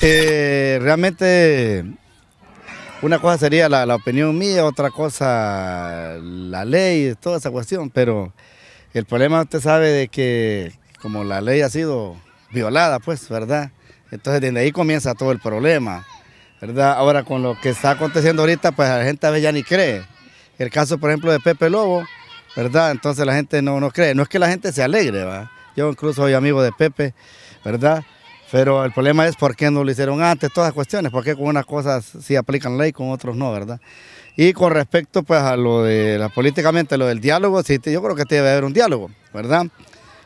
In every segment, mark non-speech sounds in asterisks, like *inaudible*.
Eh, realmente una cosa sería la, opinión mía, otra cosa la ley, toda esa cuestión, pero el problema usted sabe de que como la ley ha sido violada, pues, ¿verdad? Entonces desde ahí comienza todo el problema, ¿verdad? Ahora con lo que está aconteciendo ahorita, pues la gente a veces ya ni cree. El caso, por ejemplo, de Pepe Lobo, ¿verdad? Entonces la gente no, no cree. No es que la gente se alegre, ¿va? Yo incluso soy amigo de Pepe, ¿verdad? Pero el problema es por qué no lo hicieron antes, todas las cuestiones, porque con unas cosas sí aplican ley, con otros no, ¿verdad? Y con respecto pues a lo de, la, políticamente, lo del diálogo, sí, yo creo que debe haber un diálogo, ¿verdad?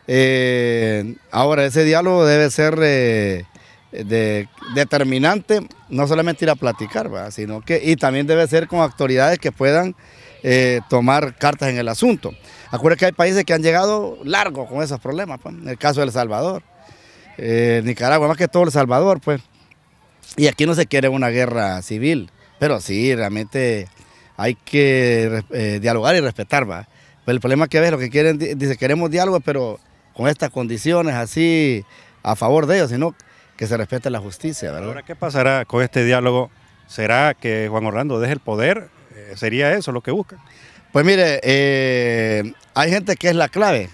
Eh, ahora, ese diálogo debe ser eh, de, determinante, no solamente ir a platicar, ¿verdad? sino que, y también debe ser con autoridades que puedan eh, tomar cartas en el asunto. Acuérdense que hay países que han llegado largo con esos problemas, pues, en el caso de El Salvador. Eh, Nicaragua, más que todo El Salvador, pues. Y aquí no se quiere una guerra civil, pero sí, realmente hay que eh, dialogar y respetar, Pero pues el problema que ves, lo que quieren, dice, queremos diálogo, pero con estas condiciones así a favor de ellos, sino que se respete la justicia, ¿verdad? Ahora, ¿qué pasará con este diálogo? ¿Será que Juan Orlando deje el poder? Eh, ¿Sería eso lo que buscan? Pues mire, hay gente que es la clave,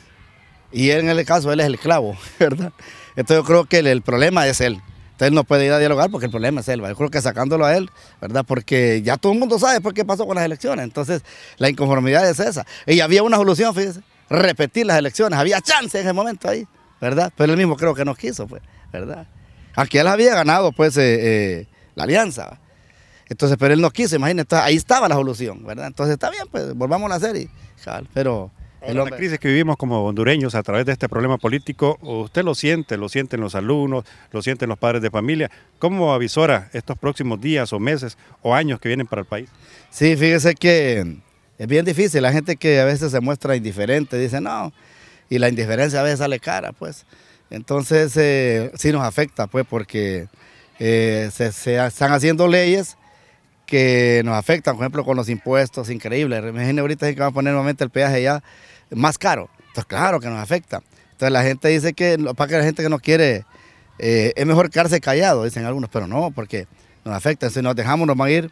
y en el caso él es el clavo, *laughs* ¿verdad? Entonces yo creo que el, problema es él. Entonces él no puede ir a dialogar porque el problema es él. Yo creo que sacándolo a él, ¿verdad? Porque ya todo el mundo sabe por pues, qué pasó con las elecciones. Entonces la inconformidad es esa. Y había una solución, fíjese, repetir las elecciones. Había chance en ese momento ahí, ¿verdad? Pero él mismo creo que no quiso, pues, ¿verdad? Aquí él había ganado, pues, eh, eh, la alianza. Entonces, pero él no quiso, imagínate. Ahí estaba la solución, ¿verdad? Entonces está bien, pues, volvamos a hacer y... Pero... En la pues crisis que vivimos como hondureños a través de este problema político, usted lo siente, lo sienten los alumnos, lo sienten los padres de familia. ¿Cómo avisora estos próximos días o meses o años que vienen para el país? Sí, fíjese que es bien difícil. La gente que a veces se muestra indiferente dice no, y la indiferencia a veces sale cara, pues. Entonces eh, sí nos afecta, pues, porque eh, se están haciendo leyes que nos afectan, por ejemplo, con los impuestos, increíble. Imagínense ahorita que van a poner nuevamente el peaje ya más caro. Entonces, claro que nos afecta. Entonces, la gente dice que, para que la gente que no quiere, eh, es mejor quedarse callado, dicen algunos, pero no, porque nos afecta. Si nos dejamos, nos van a ir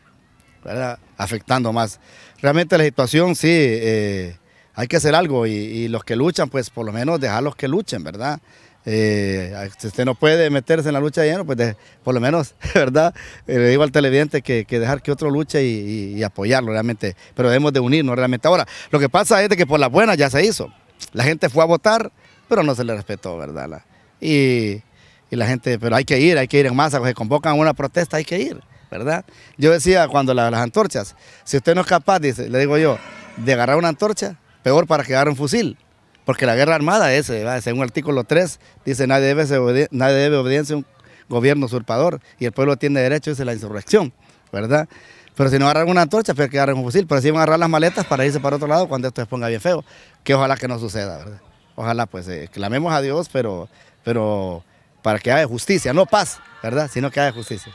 afectando más. Realmente la situación, sí, eh, hay que hacer algo y, y los que luchan, pues por lo menos dejarlos que luchen, ¿verdad? Eh, si usted no puede meterse en la lucha de lleno, pues por lo menos, *laughs* ¿verdad? Eh, le digo al televidente que, que dejar que otro luche y, apoyarlo realmente, pero debemos de unirnos realmente. Ahora, lo que pasa es que por la buena ya se hizo. La gente fue a votar, pero no se le respetó, ¿verdad? y, la gente, pero hay que ir, hay que ir en masa, se convocan una protesta, hay que ir, ¿verdad? Yo decía cuando las antorchas, si usted no es capaz, dice, le digo yo, de agarrar una antorcha, peor para que un fusil porque la guerra armada es, eh, según el artículo 3, dice nadie debe, nadie debe obediencia a un gobierno usurpador y el pueblo tiene derecho, a la insurrección, ¿verdad? Pero si no agarran una torcha, pues que agarren un fusil, pero si van a agarrar las maletas para irse para otro lado cuando esto se ponga bien feo, que ojalá que no suceda, ¿verdad? Ojalá pues eh, clamemos a Dios, pero, pero para que haya justicia, no paz, ¿verdad? Sino que haya justicia.